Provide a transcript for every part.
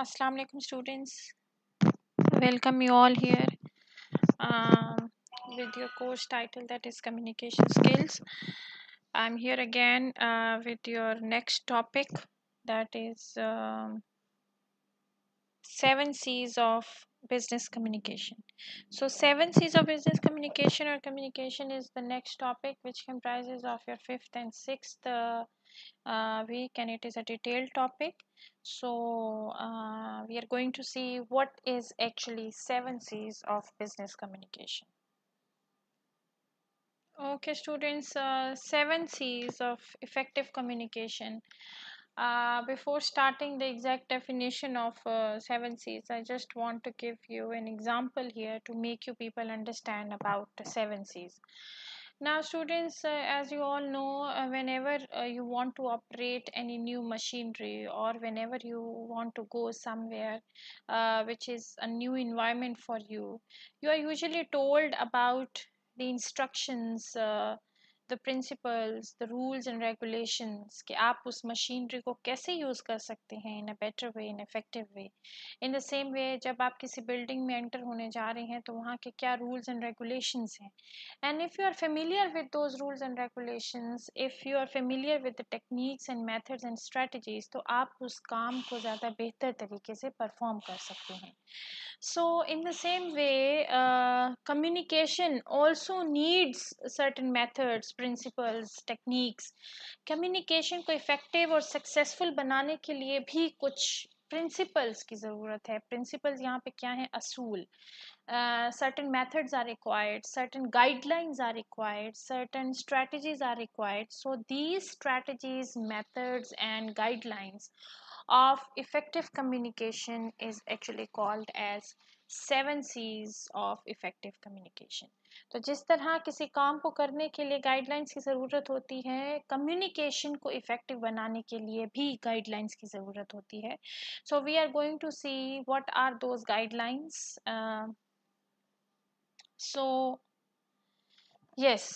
assalamu alaikum students welcome you all here um, with your course title that is communication skills i'm here again uh, with your next topic that is um, seven c's of business communication so seven c's of business communication or communication is the next topic which comprises of your fifth and sixth uh, uh, week and it is a detailed topic so uh, we are going to see what is actually 7 C's of business communication. Okay students, uh, 7 C's of effective communication. Uh, before starting the exact definition of uh, 7 C's, I just want to give you an example here to make you people understand about 7 C's. Now students, uh, as you all know, uh, whenever uh, you want to operate any new machinery or whenever you want to go somewhere uh, which is a new environment for you, you are usually told about the instructions uh, the principles the rules and regulations कि आप उस machinery को कैसे use कर सकते हैं in a better way in effective way in the same way जब आप किसी बिल्डिंग में एंटर होने जा रहे हैं तो वहाँ के क्या रूल्स एंड रेगुलेशंस हैं and if you are familiar with those rules and regulations if you are familiar with the techniques and methods and strategies तो आप उस काम को ज़्यादा बेहतर तरीके से परफॉर्म कर सकते हैं so in the same way uh, communication also needs certain methods principles techniques communication को इफ़ेक्टिव और सक्सेसफुल बनाने के लिए भी कुछ प्रिंसिपल्स की ज़रूरत है प्रिंसिपल्स यहाँ पे क्या हैं असूल certain methods are required certain guidelines are required certain strategies are required so these strategies methods and guidelines of effective communication is actually called as seven seize of effective communication तो जिस तरह किसी काम को करने के लिए गाइडलाइंस की ज़रूरत होती है कम्युनिकेशन को इफ़ेक्टिव बनाने के लिए भी गाइडलाइंस की ज़रूरत होती है so we are going to see what are those guidelines so yes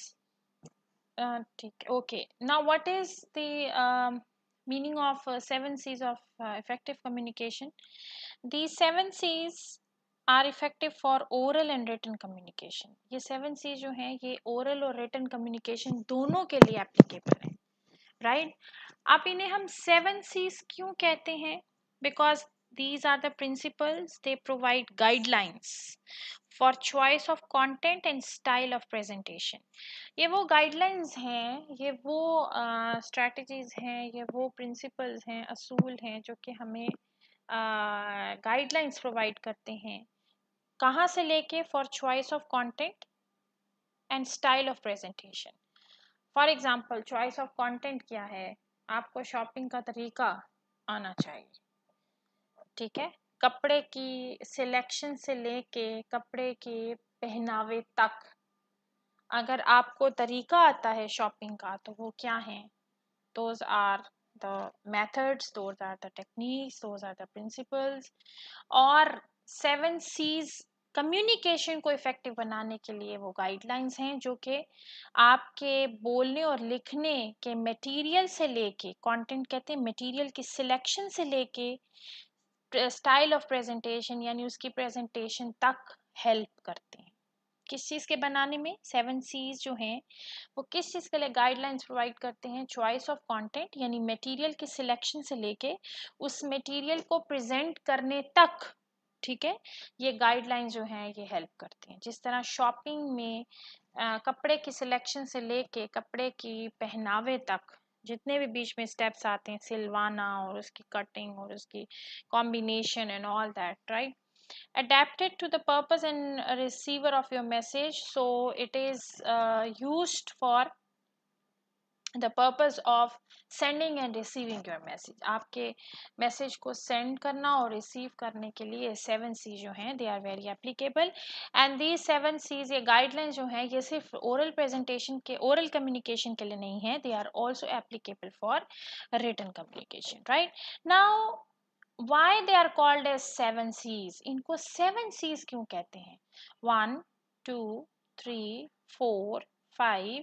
ठीक okay now what is the meaning of uh, seven C's of uh, effective communication. These seven C's are effective for oral and written communication ये seven C जो है ये oral और return communication दोनों के लिए applicable है राइट आप इन्हें हम सेवन सीज क्यों कहते हैं because these are the principles they provide guidelines for choice of content and style of presentation ये वो गाइडलाइंस हैं ये वो स्ट्रेटजीज uh, हैं ये वो प्रिंसिपल्स हैं असूल हैं जो कि हमें गाइडलाइंस प्रोवाइड करते हैं कहाँ से लेके for choice of content and style of presentation for example choice of content क्या है आपको शॉपिंग का तरीका आना चाहिए ठीक है कपड़े की सिलेक्शन से लेके कपड़े के पहनावे तक अगर आपको तरीका आता है शॉपिंग का तो वो क्या है those are the methods those are the techniques those are the principles और सेवन सीज कम्युनिकेशन को इफ़ेक्टिव बनाने के लिए वो गाइडलाइंस हैं जो कि आपके बोलने और लिखने के मटेरियल से लेके कंटेंट कहते हैं मटेरियल की सिलेक्शन से लेके स्टाइल ऑफ प्रेजेंटेशन यानी उसकी प्रेजेंटेशन तक हेल्प करते हैं किस चीज़ के बनाने में सेवन सीज जो हैं वो किस चीज़ के लिए गाइडलाइंस प्रोवाइड करते हैं चॉइस ऑफ कंटेंट यानी मटेरियल के सिलेक्शन से लेके उस मटेरियल को प्रेजेंट करने तक ठीक है ये गाइडलाइन जो है ये हेल्प करती हैं जिस तरह शॉपिंग में आ, कपड़े की सिलेक्शन से लेके कपड़े की पहनावे तक जितने भी बीच में स्टेप्स आते हैं सिलवाना और उसकी कटिंग और उसकी combination and all that right adapted to the purpose and receiver of your message so it is uh, used for the purpose of sending and receiving your message आपके मैसेज को send करना और receive करने के लिए seven C जो हैं they are very applicable and the seven Cs ये गाइडलाइन जो हैं ये सिर्फ ओरल प्रेजेंटेशन के ओरल कम्युनिकेशन के लिए नहीं है they are also applicable for written communication right now why they are called as seven Cs इनको सेवन सीज क्यों कहते हैं one two three four five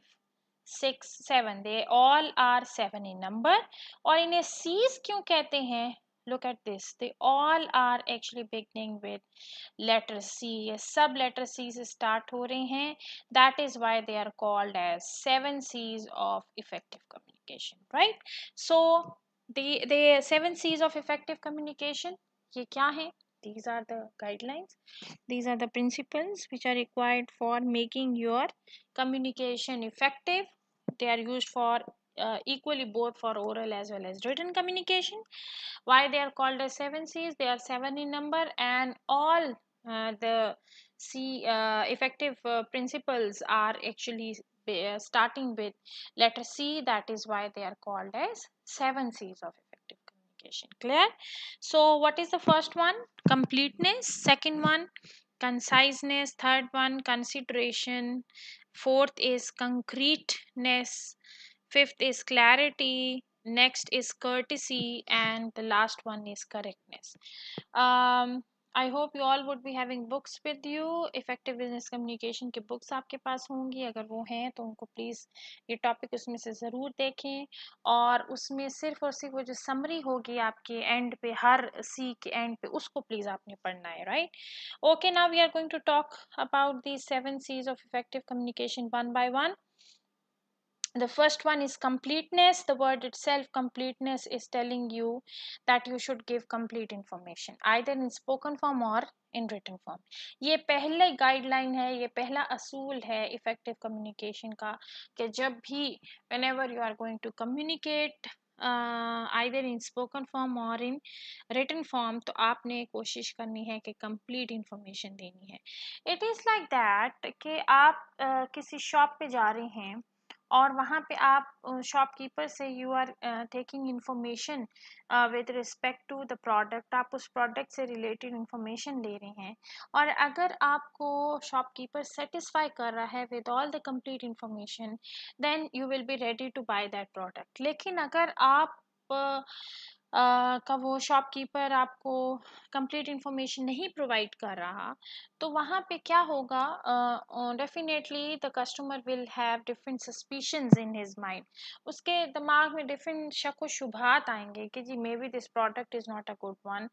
six seven they all are seven in number और इन्हें seize क्यों कहते हैं look at this they all are actually beginning with letter c ye sub letter c se start ho rahe hain that is why they are called as seven c's of effective communication right so the the seven c's of effective communication ye kya hai these are the guidelines these are the principles which are required for making your communication effective they are used for uh, equally both for oral as well as written communication why they are called as seven c's they are seven in number and all uh, the c uh, effective uh, principles are actually uh, starting with letter c that is why they are called as seven c's of effective communication clear so what is the first one completeness second one conciseness third one consideration fourth is concreteness, fifth is clarity, next is courtesy, and the last one is correctness. Um, I hope you all would be having books with you effective business communication के books आपके पास होंगी अगर वो हैं तो उनको please ये टॉपिक उसमें से ज़रूर देखें और उसमें सिर्फ और सिर्फ वो जो समरी होगी आपके एंड पे हर सी के एंड पे उसको प्लीज़ आपने पढ़ना है right okay now we are going to talk about the seven seize of effective communication one by one the first one is completeness the word itself completeness is telling you that you should give complete information either in spoken form or in written form ये पहले guideline है ये पहला असूल है effective communication का कि जब भी whenever you are going to communicate either in spoken form और इन रिटर्न फॉर्म तो आपने कोशिश करनी है कि कंप्लीट इंफॉर्मेशन देनी है इट इज़ लाइक दैट कि आप uh, किसी शॉप पे जा रहे हैं और वहाँ पे आप शॉपकीपर से you are taking information with respect to the product आप उस प्रोडक्ट से रिलेटेड इंफॉर्मेशन ले रहे हैं और अगर आपको शॉपकीपर सेटिस्फाई कर रहा है with all the complete information then you will be ready to buy that product लेकिन अगर आप का वो शॉपकीपर आपको कंप्लीट इंफॉर्मेशन नहीं प्रोवाइड कर रहा तो वहाँ पे क्या होगा definitely the customer will have different suspicions in his mind उसके दिमाग में डिफरेंट शक व शुभात आएंगे कि जी maybe this product is not a good one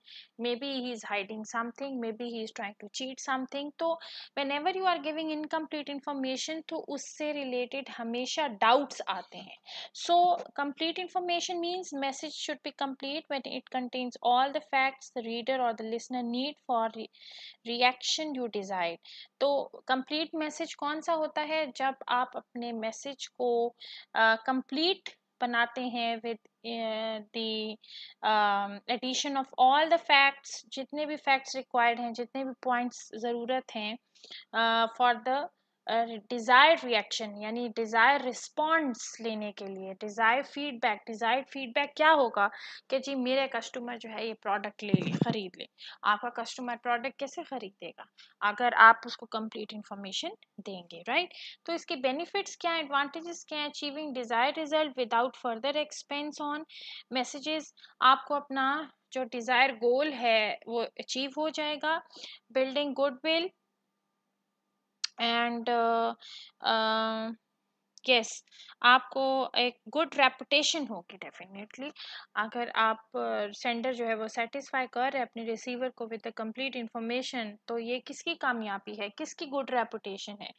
maybe he is hiding something maybe he is trying to cheat something तो whenever you are giving incomplete information तो उससे related हमेशा doubts आते हैं so complete information means message should be complete state when it contains all the facts the reader or the listener need for re reaction you desired तो complete message कौन सा होता है जब आप अपने message को complete बनाते हैं with the addition of all the facts जितने भी फैक्ट्स रिक्वायर्ड हैं जितने भी पॉइंट्स ज़रूरत हैं फॉर द डिज़ायर रिएक्शन यानी डिज़ायर रिस्पॉन्स लेने के लिए डिज़ायर फीडबैक डिज़ायर फीडबैक क्या होगा कि जी मेरे कस्टमर जो है ये प्रोडक्ट ले ख़रीद ले आपका कस्टमर प्रोडक्ट कैसे ख़रीदेगा अगर आप उसको कंप्लीट इंफॉर्मेशन देंगे राइट तो इसके बेनिफिट्स क्या हैं एडवांटेजेस क्या हैं achieving desire result without further expense on messages आपको अपना जो डिज़ायर गोल है वो अचीव हो जाएगा building goodwill and yes uh, um, yes, आपको एक गुड रेपुटेशन होगी डेफिनेटली अगर आप सेंडर जो है वो सेटिस्फाई कर रहे अपने रिसीवर को विद द कंप्लीट इन्फॉर्मेशन तो ये किसकी कामयाबी है किसकी गुड रेपुटेशन है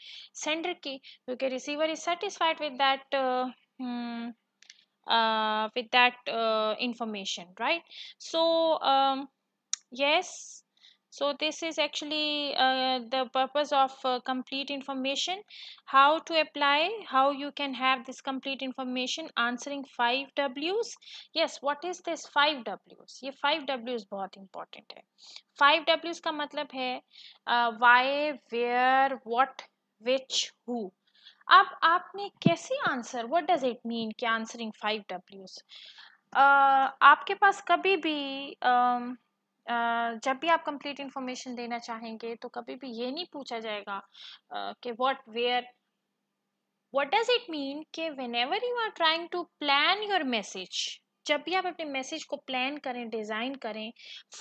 सेंडर की क्योंकि receiver is satisfied with that with that information right so yes so this is actually uh, the purpose of uh, complete information how to apply how you can have this complete information answering 5 w's yes what is this 5 w's ye 5 w's bahut important hai 5 w's ka matlab hai uh, why where what which who अब आपने कैसे answer what does it mean कि answering five डब्ल्यूज आपके पास कभी भी uh, जब भी आप कंप्लीट इंफॉर्मेशन देना चाहेंगे तो कभी भी ये नहीं पूछा जाएगा कि what where what does it mean कि whenever you are trying to plan your message जब भी आप अपने मैसेज को प्लान करें डिज़ाइन करें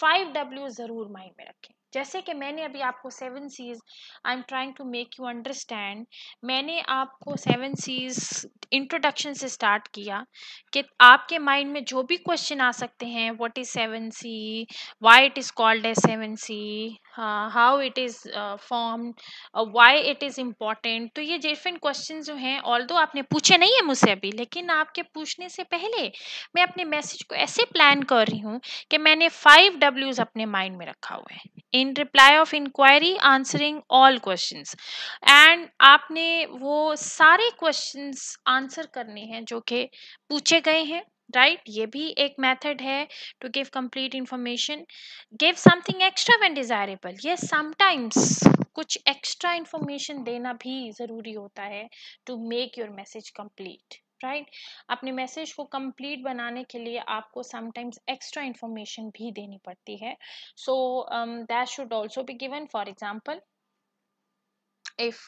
फाइव डब्ल्यू ज़रूर माइंड में रखें जैसे कि मैंने अभी आपको seven Cs I am trying to make you understand मैंने आपको सेवन सीज इंट्रोडक्शन से स्टार्ट किया कि आपके माइंड में जो भी क्वेश्चन आ सकते हैं what is seven C why it is called a seven C how it is form why it is important तो ये डिफरेंट क्वेश्चन जो हैं ऑल आपने पूछे नहीं है मुझसे अभी लेकिन आपके पूछने से पहले मैं अपने मैसेज को ऐसे प्लान कर रही हूँ कि मैंने फाइव डब्ल्यूज़ अपने माइंड में रखा हुआ है in reply of inquiry answering all questions and आपने वो सारे क्वेश्चंस आंसर करने हैं जो कि पूछे गए हैं राइट right? ये भी एक मेथड है to give complete information give something extra when desirable ये समटाइम्स कुछ एक्स्ट्रा इंफॉर्मेशन देना भी ज़रूरी होता है to make your message complete right अपने मैसेज को कंप्लीट बनाने के लिए आपको समटाइम्स एक्स्ट्रा इन्फॉर्मेशन भी देनी पड़ती है so that should also be given for example if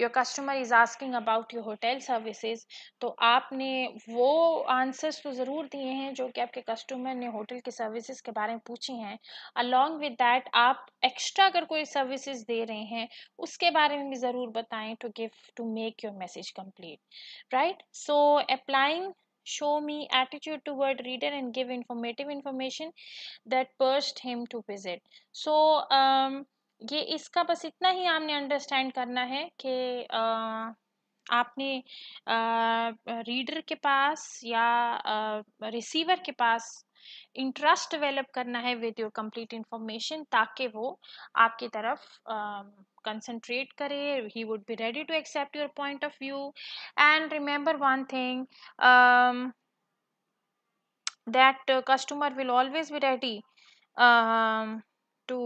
your customer is asking about your hotel services तो आपने वो आंसर्स तो ज़रूर दिए हैं जो कि आपके कस्टमर ने होटल के सर्विसेज के बारे में पूछी हैं अलॉन्ग विद डैट आप एक्स्ट्रा अगर कोई सर्विसेज दे रहे हैं उसके बारे में भी ज़रूर बताएं to give to make your message complete right so applying show me attitude toward reader and give informative information that burst him to visit so um ये इसका बस इतना ही आपने अंडरस्टैंड करना है कि आपने रीडर के पास या रिसीवर के पास इंटरेस्ट डेवलप करना है विद योर कंप्लीट इंफॉर्मेशन ताकि वो आपकी तरफ कंसंट्रेट करे he would be ready to accept your point of view and remember one thing that customer will always be ready to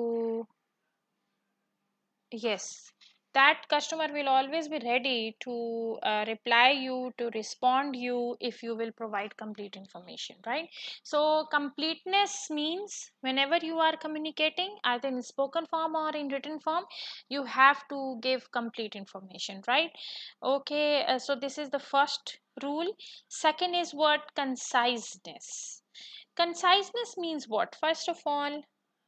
yes that customer will always be ready to uh, reply you to respond you if you will provide complete information right so completeness means whenever you are communicating either in spoken form or in written form you have to give complete information right okay uh, so this is the first rule second is what conciseness conciseness means what first of all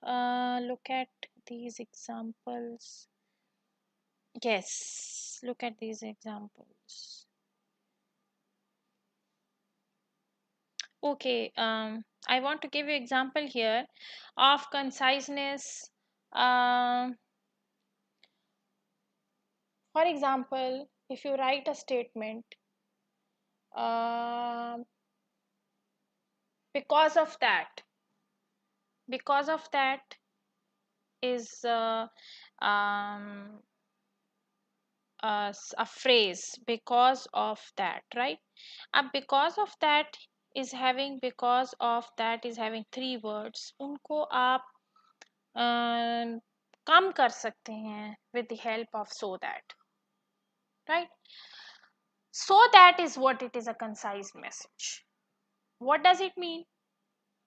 uh, look at these examples yes look at these examples okay um, I want to give you example here of conciseness uh, for example if you write a statement uh, because of that because of that is uh, um, a phrase because of that right And because of that is having because of that is having three words Unko आप kam kar sakte hain with the help of so that right so that is what it is a concise message what does it mean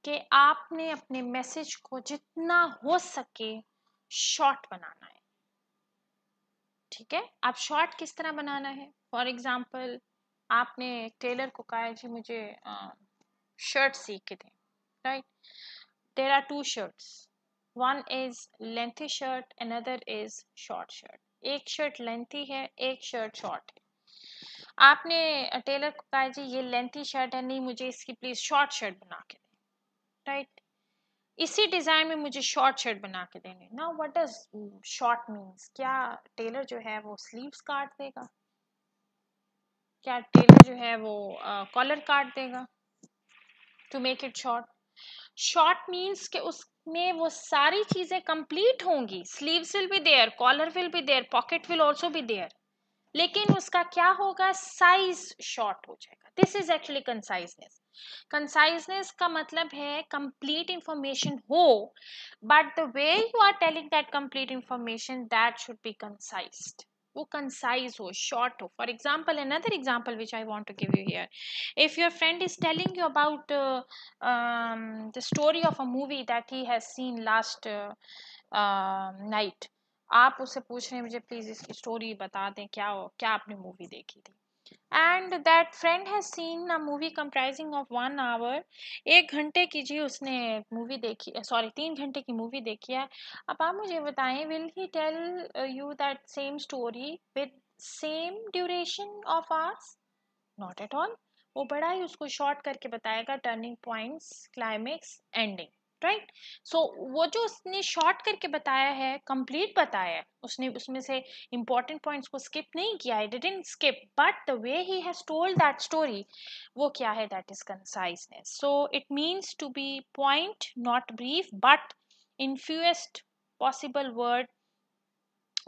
कि आपने अपने message को जितना हो सके short बनाना है ठीक है आप शॉर्ट किस तरह बनाना है फॉर एग्जाम्पल आपने टेलर को कहा जी मुझे शर्ट सी के दें right there are two shirts one is lengthy shirt another is short shirt एक शर्ट लेंथी है एक शर्ट शॉर्ट है आपने टेलर को कहा जी ये लेंथी शर्ट है नहीं मुझे इसकी प्लीज शॉर्ट शर्ट बना के दें राइट इसी डिज़ाइन में मुझे शॉर्ट शर्ट बना के देने ना वट डज शॉर्ट मीन्स क्या टेलर जो है वो स्लीव्स काट देगा क्या टेलर जो है वो कॉलर uh, काट देगा to make it short short means के उसमें वो सारी चीज़ें कंप्लीट होंगी स्लीव्स विल भी देयर कॉलर विल भी देयर पॉकेट विल ऑल्सो भी देयर लेकिन उसका क्या होगा साइज शॉर्ट हो जाएगा this is actually conciseness conciseness का मतलब है कंप्लीट इंफॉर्मेशन हो but the way you are telling that complete information that should be concise वो कंसाइज हो शॉर्ट हो for example another example which I want to give you here if your friend is telling you about the story of a movie that he has seen last night आप उससे पूछ रहे हैं मुझे please इसकी story बता दें क्या हो क्या आपने मूवी देखी थी and that friend has seen a movie comprising of one hour एक घंटे की जी उसने मूवी देखी सॉरी तीन घंटे की मूवी देखी है अब आप मुझे बताएं will he tell you that same story with same duration of hours not at all वो बड़ा ही उसको शॉर्ट करके बताएगा turning points climax ending right so वो जो उसने शॉर्ट करके बताया है कंप्लीट बताया है उसने उसमें से इम्पॉर्टेंट पॉइंट्स को स्किप नहीं किया है didn't skip but the way he has told that story वो क्या है that is conciseness so it means to be point not brief but in fewest possible word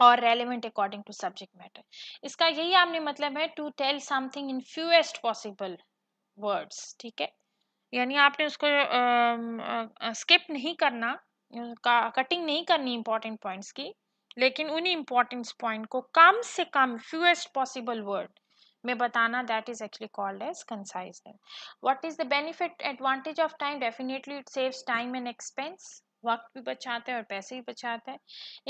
और relevant according to subject matter इसका यही आपने मतलब है to tell something in fewest possible words ठीक है यानी आपने उसको स्किप नहीं करना का कटिंग नहीं करनी इम्पोर्टेंट पॉइंट्स की लेकिन उन्हीं इम्पॉर्टेंस पॉइंट को कम से कम फ्यूएस्ट पॉसिबल वर्ड में बताना that is actually called as conciseness what is the benefit advantage of time definitely it saves time and expense वक्त भी बचाता है और पैसे भी बचाता है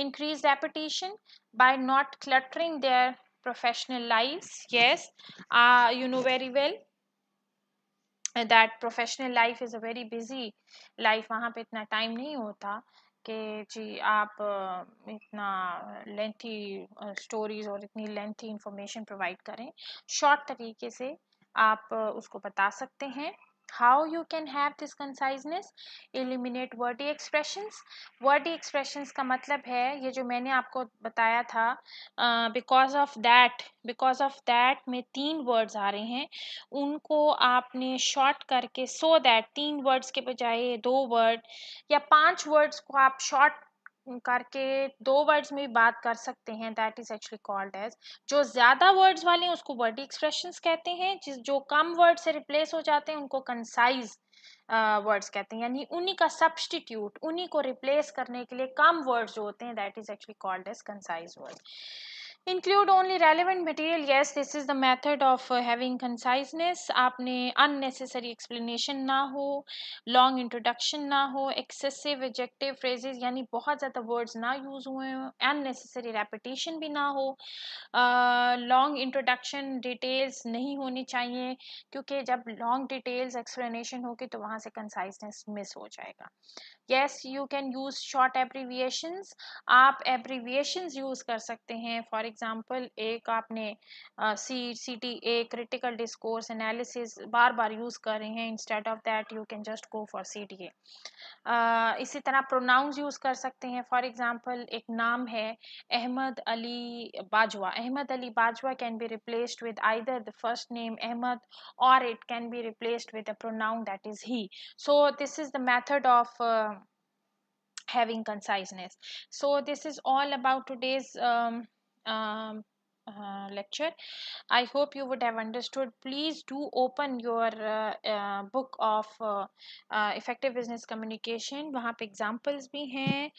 increase reputation by not cluttering their professional life yes you know very well that professional life is a very busy life वहाँ पे इतना टाइम नहीं होता कि जी आप इतना लेंथी स्टोरीज और इतनी लेंथी इंफॉर्मेशन प्रोवाइड करें शॉर्ट तरीके से आप उसको बता सकते हैं how you can have this conciseness eliminate wordy expressions wordy expressions का मतलब है ये जो मैंने आपको बताया था because of that because of that में तीन words आ रहे हैं उनको आपने short करके so that तीन words के बजाय दो word या पांच words को आप short करके दो वर्ड्स में भी बात कर सकते हैं that is actually called as जो ज़्यादा वर्ड्स वाले हैं उसको वर्डी एक्सप्रेशन कहते हैं जिस जो कम वर्ड से रिप्लेस हो जाते हैं उनको कंसाइज वर्ड्स uh, कहते हैं यानी उन्हीं का सब्सटीट्यूट उन्हीं को रिप्लेस करने के लिए कम वर्ड्स जो होते हैं that is actually called as concise word include only relevant material yes this is the method of having conciseness आपने अननेसेसरी एक्सप्लेनेशन ना हो लॉन्ग इंट्रोडक्शन ना हो एक्सेसिव एजेक्टिव फ्रेजेस यानी बहुत ज़्यादा वर्ड्स ना यूज़ हुए हों अननेसेसरी रेपिटेशन भी ना हो लॉन्ग इंट्रोडक्शन डिटेल्स नहीं होनी चाहिए क्योंकि जब लॉन्ग डिटेल्स एक्सप्लेनेशन होगी तो वहाँ से कंसाइजनेस मिस हो जाएगा yes you can use short abbreviations आप एब्रीविएशंस यूज़ कर सकते हैं फॉर एग्जाम्पल एग्जांपल एक आपने C C T A critical discourse analysis बार बार यूज़ कर रहे हैं instead of that you can just go for C T A इसी तरह प्रोनाउंस यूज़ कर सकते हैं फॉर एग्ज़ाम्पल एक नाम है Ahmad Ali Bajwa Ahmad Ali Bajwa can be replaced with either the first name Ahmad और it can be replaced with a pronoun that is he so this is the method of having conciseness so this is all about today's um um, uh, lecture i hope you would have understood please do open your uh, uh, book of effective business communication वहाँ पे examples भी हैं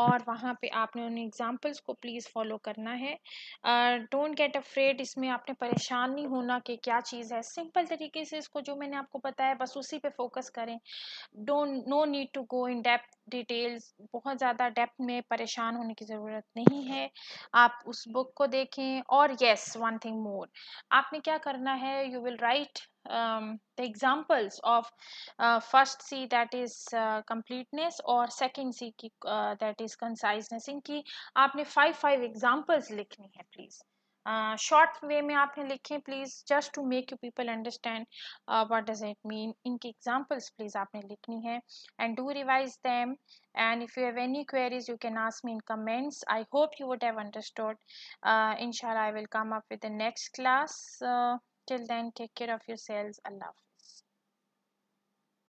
और वहाँ पे आपने उन examples को please follow करना है don't get afraid इसमें आपने परेशान नहीं होना कि क्या चीज़ है simple तरीके से इसको जो मैंने आपको बताया बस उसी पे focus करें don't no need to go in depth details बहुत ज़्यादा डेप्थ में परेशान होने की ज़रूरत नहीं है आप उस बुक को देखें और येस वन थिंग मोर आपने क्या करना है you will write um, the examples of uh, first C that is uh, completeness or second C की uh, that is conciseness इनकी आपने five five examples लिखनी है please शॉर्ट uh, वे में आपने लिखे please just to make you people understand what does it mean इनकी examples please आपने लिखनी है and do revise them and if you have any queries you can ask me in comments I hope you would have understood इनशाला I will come up with the next class till then take care of your selves Allah